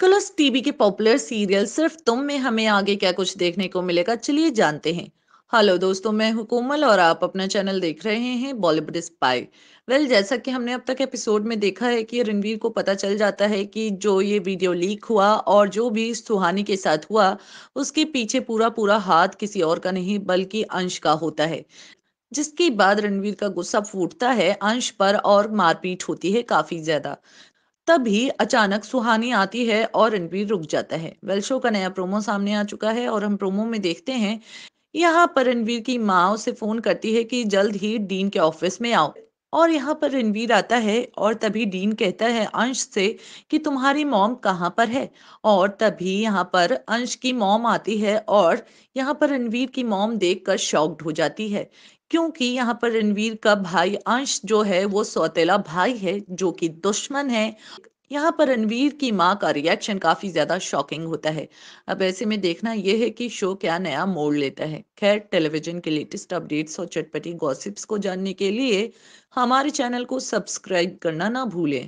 colours TV के popular serial सिर्फ तुम में हमें आगे क्या कुछ देखने को मिलेगा चलिए जानते हैं हेलो दोस्तों मैं हूं कोमल और आप अपना चैनल देख रहे हैं बॉलीवुड स्पाई वेल जैसा कि हमने अब तक एपिसोड में देखा है कि रणवीर को पता चल जाता है कि जो ये वीडियो लीक हुआ और जो भी सुहानी के साथ हुआ उसके पीछे पूरा पूरा हाथ किसी और का नहीं बल्कि अंश का होता है जिसके बाद रणवीर का गुस्सा फूटता है अंश पर और मारपीट होती है काफी ज्यादा तभी अचानक सुहानी आती है और रणबीर रुक जाता है वेल शो का नया प्रोमो सामने आ चुका है और हम प्रोमो में देखते हैं यहाँ पर रणबीर की माँ उसे फोन करती है कि जल्द ही डीन के ऑफिस में आओ और यहाँ पर रणवीर आता है और तभी डीन कहता है अंश से कि तुम्हारी मॉम कहाँ पर है और तभी यहाँ पर अंश की मॉम आती है और यहाँ पर रणवीर की मॉम देखकर शॉक्ड हो जाती है क्योंकि यहाँ पर रणवीर का भाई अंश जो है वो सौतेला भाई है जो कि दुश्मन है यहाँ पर रणवीर की माँ का रिएक्शन काफी ज्यादा शॉकिंग होता है अब ऐसे में देखना यह है कि शो क्या नया मोड़ लेता है खैर टेलीविजन के लेटेस्ट अपडेट्स और चटपटी गॉसिप्स को जानने के लिए हमारे चैनल को सब्सक्राइब करना ना भूलें